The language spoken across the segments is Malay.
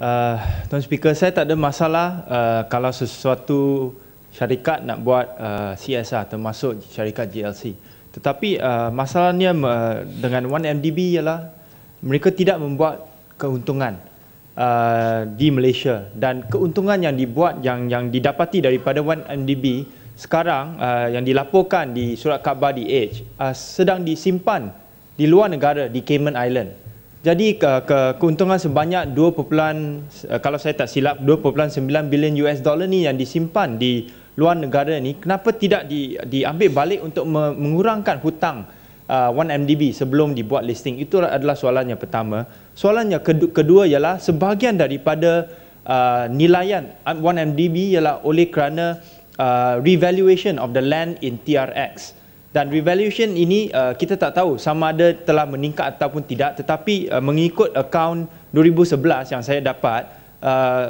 Eh, Tuan Speaker, saya tak ada masalah uh, kalau sesuatu syarikat nak buat uh, eh, CSR termasuk syarikat GLC. Tetapi uh, masalahnya uh, dengan 1MDB ialah mereka tidak membuat keuntungan uh, di Malaysia dan keuntungan yang dibuat yang yang didapati daripada 1MDB sekarang uh, yang dilaporkan di surat khabar di Edge uh, sedang disimpan di luar negara di Cayman Island jadi ke, ke, keuntungan sebanyak 2. Uh, eh, kalau saya tak silap 2.9 bilion US dollar ni yang disimpan di luar negara ni kenapa tidak di, diambil balik untuk me, mengurangkan hutang uh, eh, 1MDB sebelum dibuat listing itu adalah soalan yang pertama soalan yang kedua, kedua ialah sebahagian daripada uh, eh, nilaian 1MDB ialah oleh kerana uh, revaluation of the land in TRX dan revaluation ini uh, kita tak tahu sama ada telah meningkat ataupun tidak tetapi uh, mengikut akaun 2011 yang saya dapat uh,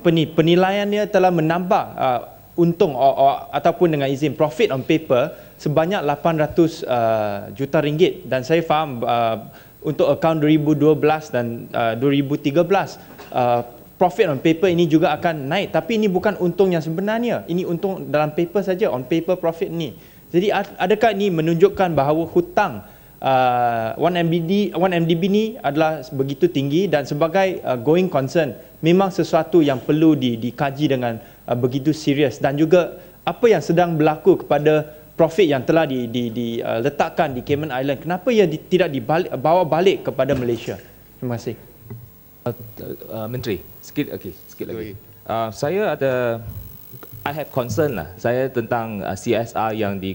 apa ni penilaiannya telah menambah uh, untung or, or, ataupun dengan izin profit on paper sebanyak 800 uh, juta ringgit dan saya faham uh, untuk akaun 2012 dan uh, 2013 uh, profit on paper ini juga akan naik tapi ini bukan untung yang sebenarnya ini untung dalam paper saja on paper profit ni jadi adakah ini menunjukkan bahawa hutang uh, 1MDB, 1MDB ini adalah begitu tinggi dan sebagai uh, going concern memang sesuatu yang perlu di, dikaji dengan uh, begitu serius dan juga apa yang sedang berlaku kepada profit yang telah diletakkan di, di, uh, di Cayman Island kenapa ia di, tidak dibalik, bawa balik kepada Malaysia? Terima kasih. Uh, uh, Menteri, sikit, okay, sikit lagi. Uh, saya ada I have concern lah saya tentang uh, CSR yang di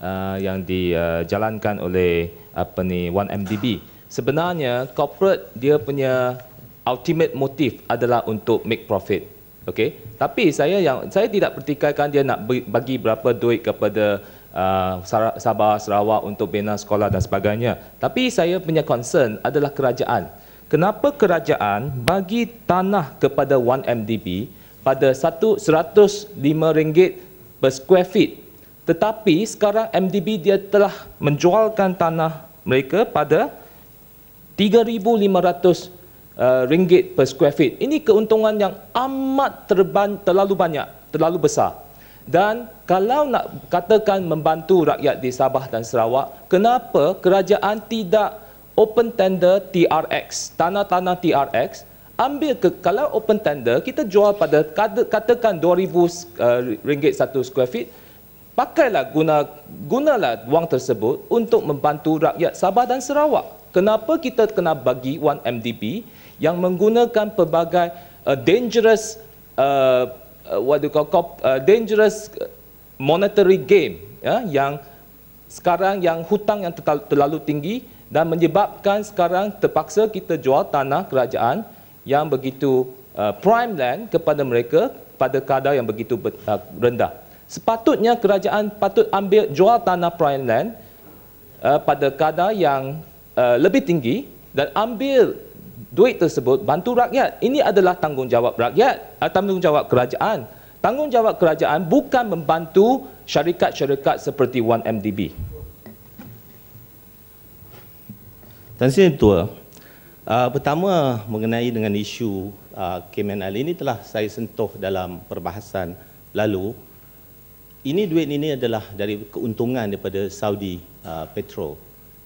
uh, yang dijalankan uh, oleh apa ni 1MDB. Sebenarnya corporate dia punya ultimate motif adalah untuk make profit. Okey. Tapi saya yang saya tidak pertikaikan dia nak bagi berapa duit kepada uh, Sabah Sarawak untuk bina sekolah dan sebagainya. Tapi saya punya concern adalah kerajaan. Kenapa kerajaan bagi tanah kepada 1MDB? pada RM105 per square feet. Tetapi sekarang MDB dia telah menjualkan tanah mereka pada RM3,500 eh, per square feet. Ini keuntungan yang amat terban, terlalu banyak, terlalu besar. Dan kalau nak katakan membantu rakyat di Sabah dan Sarawak, kenapa kerajaan tidak open tender TRX, tanah -tanah TRX ambil ke kalau open tender kita jual pada katakan 2000 uh, ringgit satu square feet pakailah guna gunalah wang tersebut untuk membantu rakyat Sabah dan Sarawak kenapa kita kena bagi 1 MDB yang menggunakan pelbagai uh, dangerous uh, uh what do you call uh, dangerous uh, monetary game ya yang sekarang yang hutang yang terlalu tinggi dan menyebabkan sekarang terpaksa kita jual tanah kerajaan yang begitu uh, prime land kepada mereka pada kadar yang begitu uh, rendah. Sepatutnya kerajaan patut ambil jual tanah prime land uh, pada kadar yang uh, lebih tinggi dan ambil duit tersebut bantu rakyat. Ini adalah tanggungjawab rakyat, uh, tanggungjawab kerajaan. Tanggungjawab kerajaan bukan membantu syarikat-syarikat seperti 1MDB. Tan Sri Tua, Uh, pertama mengenai dengan isu uh, ah, Cayman Island ini telah saya sentuh dalam perbahasan lalu. Ini duit ini adalah dari keuntungan daripada Saudi uh, Petrol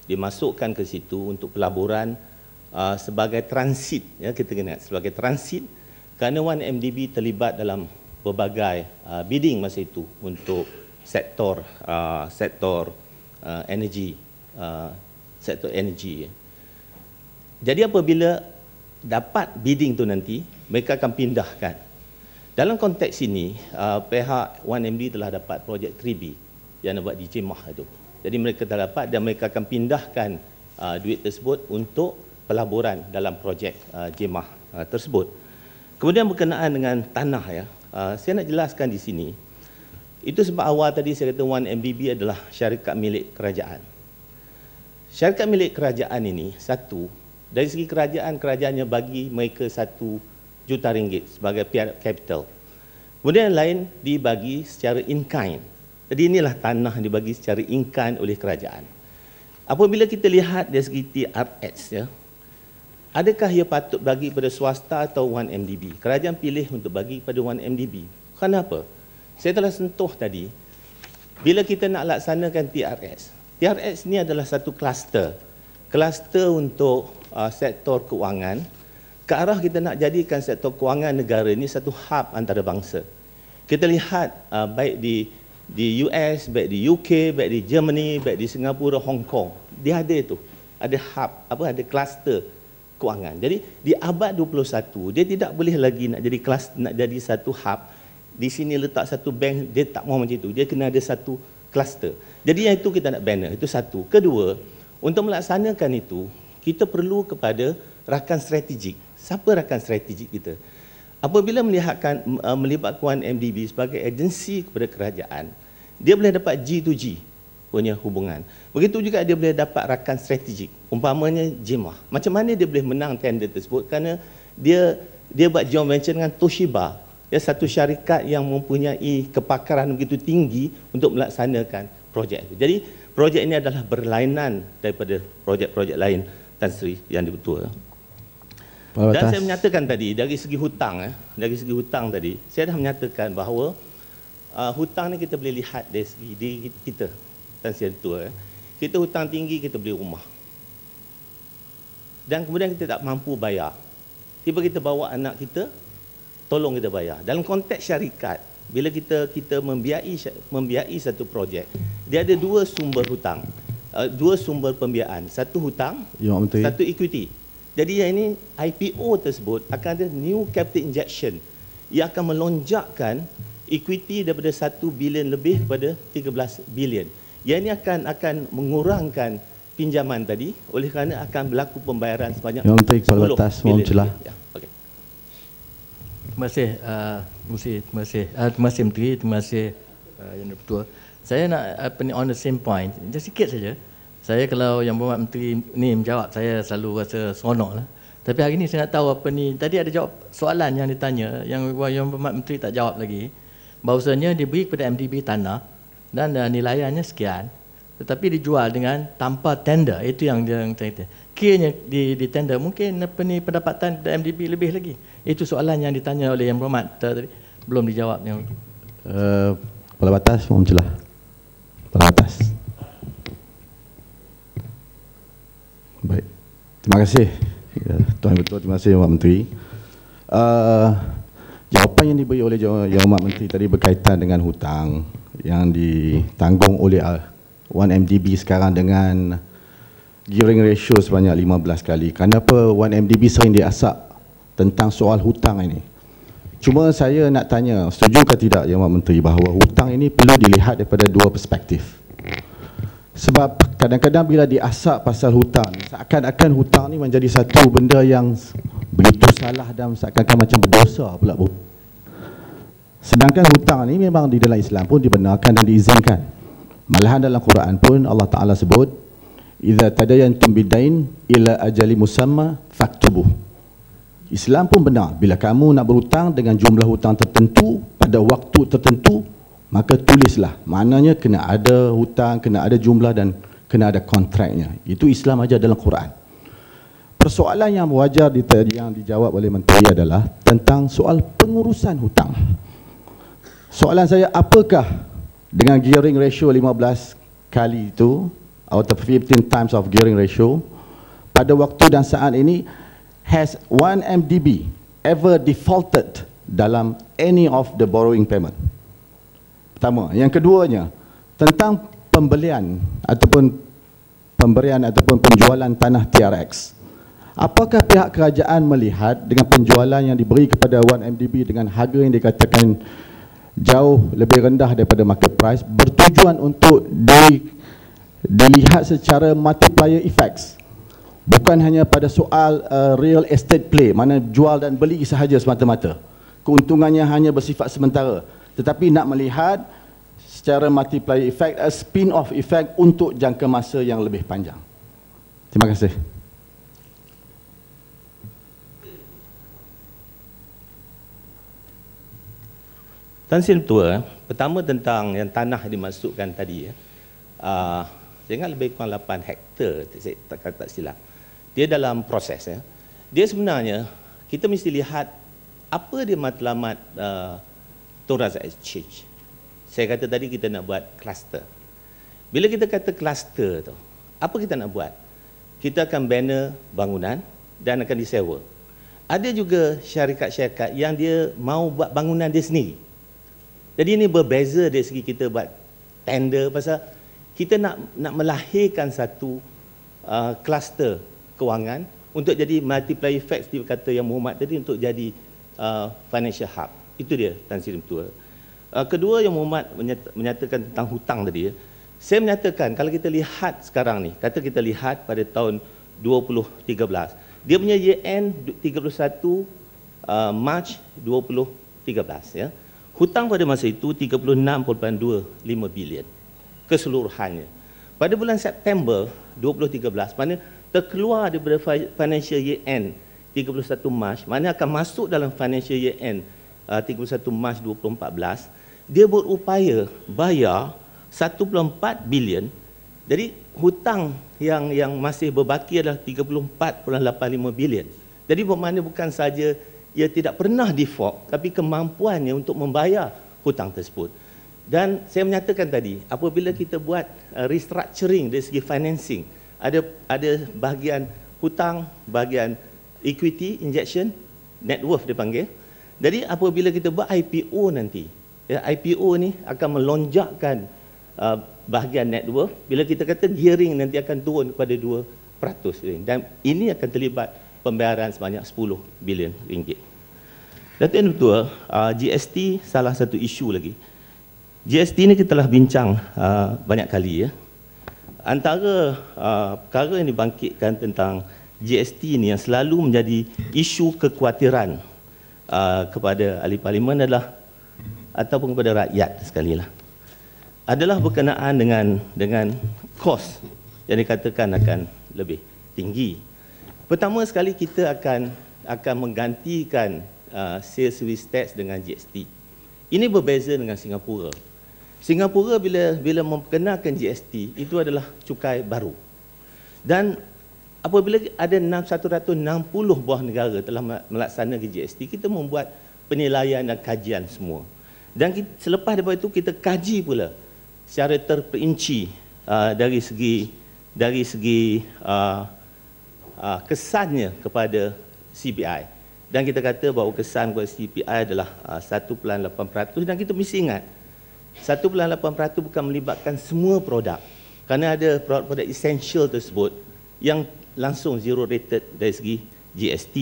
dimasukkan ke situ untuk pelaburan uh, sebagai transit ya kita kena sebagai transit kerana Wan MDB terlibat dalam berbagai uh, bidding masa itu untuk sektor uh, sektor uh, energi uh, sektor energi ya. Jadi apabila dapat bidding tu nanti, mereka akan pindahkan. Dalam konteks ini, uh, pihak 1MD telah dapat projek 3B yang dapat di Cimah itu. Jadi mereka telah dapat dan mereka akan pindahkan uh, duit tersebut untuk pelaburan dalam projek uh, Cimah uh, tersebut. Kemudian berkenaan dengan tanah, ya, uh, saya nak jelaskan di sini. Itu sebab awal tadi saya kata 1 MBB adalah syarikat milik kerajaan. Syarikat milik kerajaan ini, satu, dari segi kerajaan kerajaannya bagi mereka satu juta ringgit sebagai capital kemudian yang lain dibagi secara in kind jadi inilah tanah dibagi secara in kind oleh kerajaan apabila kita lihat dari segi TRS ya adakah ia patut bagi kepada swasta atau 1MDB kerajaan pilih untuk bagi kepada 1MDB kenapa saya telah sentuh tadi bila kita nak laksanakan TRS TRS ni adalah satu kluster kluster untuk uh, sektor kewangan ke arah kita nak jadikan sektor kewangan negara ini satu hub antara bangsa. Kita lihat uh, baik di di US, baik di UK, baik di Germany, baik di Singapura, Hong Kong, dia ada itu. Ada hub, apa ada kluster kewangan. Jadi di abad 21 dia tidak boleh lagi nak jadi kelas nak jadi satu hub. Di sini letak satu bank dia tak mau macam itu. Dia kena ada satu kluster. Jadi yang itu kita nak banner, itu satu. Kedua, untuk melaksanakan itu kita perlu kepada rakan strategik. Siapa rakan strategik kita? Apabila melihatkan uh, melibatkan MDB sebagai agensi kepada kerajaan, dia boleh dapat G2G punya hubungan. Begitu juga dia boleh dapat rakan strategik, umpamanya Jemaah. Macam mana dia boleh menang tender tersebut? Kerana dia dia buat joint venture dengan Toshiba, ya satu syarikat yang mempunyai kepakaran begitu tinggi untuk melaksanakan projek itu. Jadi projek ini adalah berlainan daripada projek-projek lain. Tan Sri yang dipertua. Pada Dan atas. saya menyatakan tadi dari segi hutang eh, dari segi hutang tadi, saya dah menyatakan bahawa uh, hutang ni kita boleh lihat dari segi diri kita Tan Sri yang eh. Kita hutang tinggi kita beli rumah. Dan kemudian kita tak mampu bayar. Tiba kita bawa anak kita tolong kita bayar. Dalam konteks syarikat, bila kita kita membiayai membiayai satu projek, dia ada dua sumber hutang uh, dua sumber pembiayaan. Satu hutang, ya, satu equity. Jadi yang ini IPO tersebut akan ada new capital injection yang akan melonjakkan equity daripada 1 bilion lebih kepada 13 bilion. Yang ini akan akan mengurangkan pinjaman tadi oleh kerana akan berlaku pembayaran sebanyak ya, Menteri, 10 bilion. Yang atas, mohon celah. Terima kasih, uh, terima kasih, uh, terima kasih, terima terima kasih, terima kasih, terima saya nak apa ni on the same point just sikit saja saya kalau yang buat menteri ni menjawab saya selalu rasa seronok lah tapi hari ni saya nak tahu apa ni tadi ada jawab soalan yang ditanya yang yang buat menteri tak jawab lagi bahawasanya diberi kepada MDB tanah dan uh, nilaiannya sekian tetapi dijual dengan tanpa tender itu yang yang cerita kiranya di, di tender mungkin apa ni pendapatan kepada MDB lebih lagi itu soalan yang ditanya oleh yang berhormat eh, tadi belum dijawab yang uh, eh, Kepala Batas, Celah terlepas. Baik. Terima kasih. Ya, Tuan Betul, terima kasih Yang Menteri. Uh, jawapan yang diberi oleh Yang Mak Menteri tadi berkaitan dengan hutang yang ditanggung oleh 1MDB uh, sekarang dengan gearing ratio sebanyak 15 kali. Kenapa 1MDB sering diasak tentang soal hutang ini? Cuma saya nak tanya, setuju ke tidak Yang Mak Menteri bahawa hutang ini perlu dilihat daripada dua perspektif. Sebab kadang-kadang bila diasak pasal hutang, seakan-akan hutang ini menjadi satu benda yang begitu salah dan seakan-akan macam berdosa pula. Bu. Sedangkan hutang ini memang di dalam Islam pun dibenarkan dan diizinkan. Malahan dalam Quran pun Allah Taala sebut, "Idza tadayantum bidain ila ajali musamma faktubuh." Islam pun benar bila kamu nak berhutang dengan jumlah hutang tertentu pada waktu tertentu maka tulislah maknanya kena ada hutang kena ada jumlah dan kena ada kontraknya itu Islam aja dalam Quran persoalan yang wajar yang dijawab oleh menteri adalah tentang soal pengurusan hutang soalan saya apakah dengan gearing ratio 15 kali itu atau 15 times of gearing ratio pada waktu dan saat ini has 1MDB ever defaulted dalam any of the borrowing payment? Pertama. Yang keduanya, tentang pembelian ataupun pemberian ataupun penjualan tanah TRX. Apakah pihak kerajaan melihat dengan penjualan yang diberi kepada 1MDB dengan harga yang dikatakan jauh lebih rendah daripada market price bertujuan untuk di, dilihat secara multiplier effects bukan hanya pada soal uh, real estate play mana jual dan beli sahaja semata-mata keuntungannya hanya bersifat sementara tetapi nak melihat secara multiplier effect a spin off effect untuk jangka masa yang lebih panjang terima kasih Tan Sri Tua, eh? pertama tentang yang tanah dimasukkan tadi ya. Eh? Ah, saya ingat lebih kurang 8 hektar, tak, tak silap dia dalam proses ya. Dia sebenarnya kita mesti lihat apa dia matlamat uh, Torah Exchange. Saya kata tadi kita nak buat cluster. Bila kita kata cluster tu, apa kita nak buat? Kita akan bina bangunan dan akan disewa. Ada juga syarikat-syarikat yang dia mau buat bangunan dia sendiri. Jadi ini berbeza dari segi kita buat tender pasal kita nak nak melahirkan satu uh, cluster kewangan untuk jadi multiplier effect, dia kata yang Muhammad tadi untuk jadi uh, financial hub. Itu dia Tan Sri Mutua. Uh, kedua yang Muhammad menyat- menyatakan tentang hutang tadi. Saya menyatakan kalau kita lihat sekarang ni, kata kita lihat pada tahun 2013. Dia punya year end 31 uh, March 2013 ya. Hutang pada masa itu 36.25 bilion keseluruhannya. Pada bulan September 2013, mana terkeluar daripada financial year end 31 Mac, mana akan masuk dalam financial year end uh, 31 Mac 2014, dia berupaya bayar 1.4 bilion. Jadi hutang yang yang masih berbaki adalah 34.85 bilion. Jadi bermakna bukan saja ia tidak pernah default tapi kemampuannya untuk membayar hutang tersebut. Dan saya menyatakan tadi, apabila kita buat uh, restructuring dari segi financing, ada ada bahagian hutang, bahagian equity injection, net worth dia panggil. Jadi apabila kita buat IPO nanti, ya, IPO ni akan melonjakkan uh, bahagian net worth bila kita kata gearing nanti akan turun kepada 2% dan ini akan terlibat pembayaran sebanyak 10 bilion ringgit. Dan yang kedua, uh, GST salah satu isu lagi. GST ni kita telah bincang uh, banyak kali ya antara uh, perkara yang dibangkitkan tentang GST ini yang selalu menjadi isu kekhawatiran uh, kepada ahli parlimen adalah ataupun kepada rakyat sekali lah adalah berkenaan dengan dengan kos yang dikatakan akan lebih tinggi. Pertama sekali kita akan akan menggantikan uh, sales service tax dengan GST. Ini berbeza dengan Singapura. Singapura bila bila memperkenalkan GST itu adalah cukai baru. Dan apabila ada 6160 buah negara telah melaksanakan GST, kita membuat penilaian dan kajian semua. Dan kita, selepas daripada itu kita kaji pula secara terperinci uh, dari segi dari segi uh, uh, kesannya kepada CPI. Dan kita kata bahawa kesan kepada CPI adalah uh, 1.8% dan kita mesti ingat 1.8% bukan melibatkan semua produk kerana ada produk-produk essential tersebut yang langsung zero rated dari segi GST.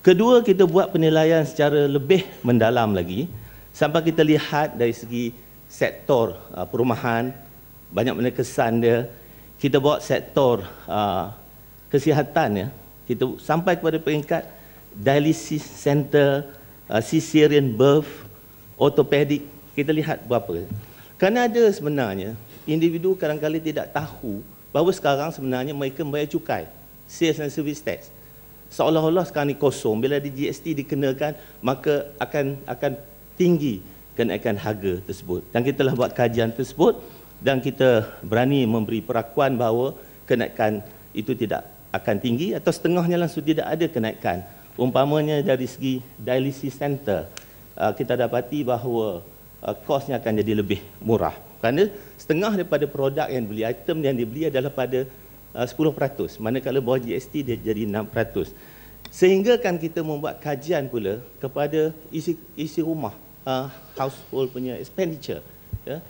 Kedua, kita buat penilaian secara lebih mendalam lagi sampai kita lihat dari segi sektor uh, perumahan, banyak mana kesan dia. Kita buat sektor uh, kesihatan ya. Kita sampai kepada peringkat dialysis center, uh, cesarean birth, orthopedic kita lihat berapa. Kerana ada sebenarnya, individu kadang-kadang tidak tahu bahawa sekarang sebenarnya mereka membayar cukai, sales and service tax. Seolah-olah sekarang ini kosong, bila di GST dikenakan, maka akan akan tinggi kenaikan harga tersebut. Dan kita telah buat kajian tersebut dan kita berani memberi perakuan bahawa kenaikan itu tidak akan tinggi atau setengahnya langsung tidak ada kenaikan. Umpamanya dari segi dialysis center, uh, kita dapati bahawa kosnya uh, akan jadi lebih murah kerana setengah daripada produk yang beli item yang dibeli adalah pada 10% uh, manakala bawah GST dia jadi 6% sehingga kan kita membuat kajian pula kepada isi isi rumah uh, household punya expenditure ya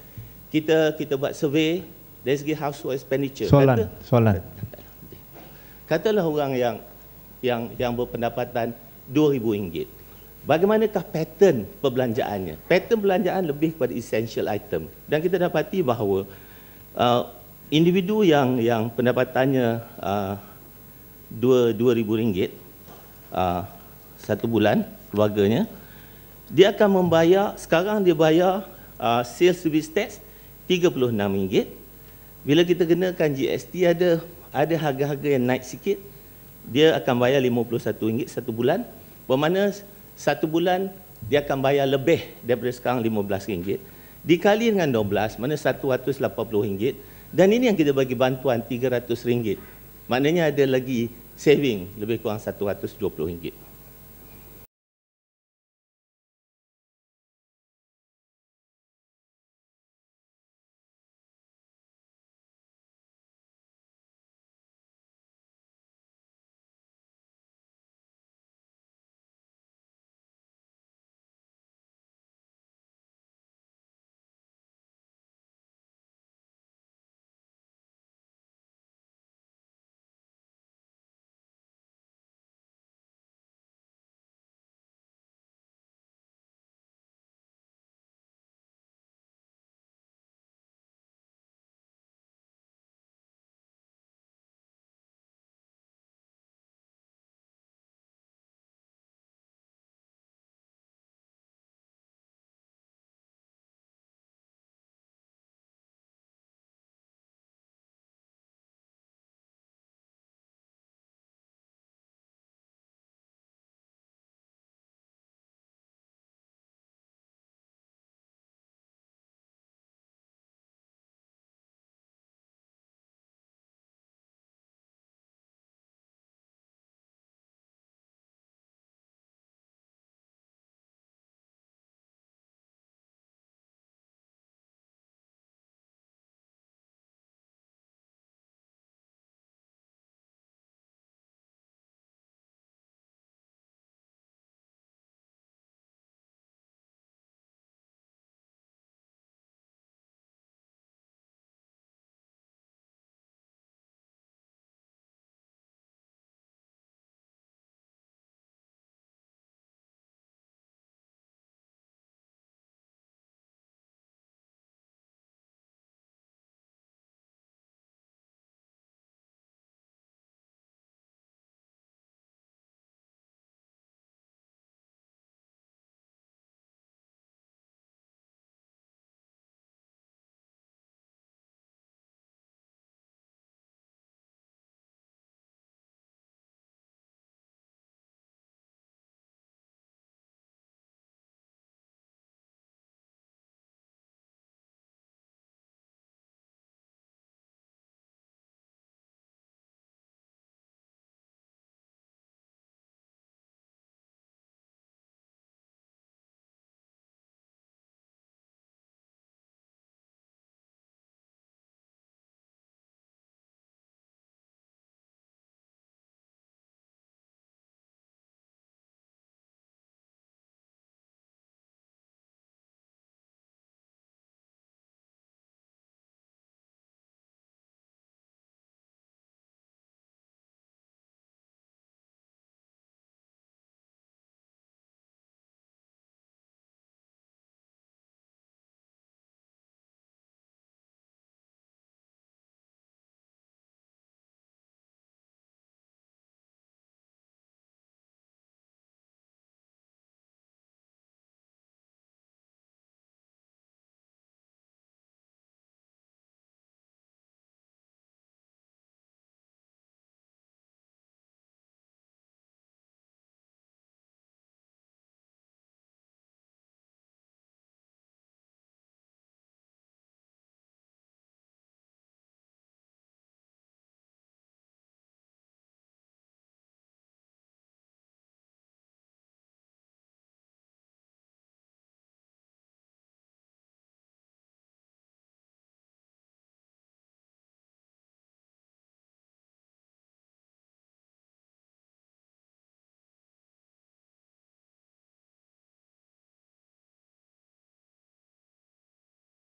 kita kita buat survey dari segi household expenditure soalan Kata, soalan katalah orang yang yang yang berpendapatan 2000 ringgit Bagaimanakah pattern perbelanjaannya? Pattern perbelanjaan lebih kepada essential item. Dan kita dapati bahawa uh, individu yang yang pendapatannya uh, RM2,000 uh, satu bulan keluarganya, dia akan membayar, sekarang dia bayar uh, sales service tax RM36. Bila kita kenakan GST ada ada harga-harga yang naik sikit, dia akan bayar RM51 satu bulan. Bermakna satu bulan dia akan bayar lebih daripada sekarang RM15 dikali dengan 12 mana RM180 dan ini yang kita bagi bantuan RM300 maknanya ada lagi saving lebih kurang RM120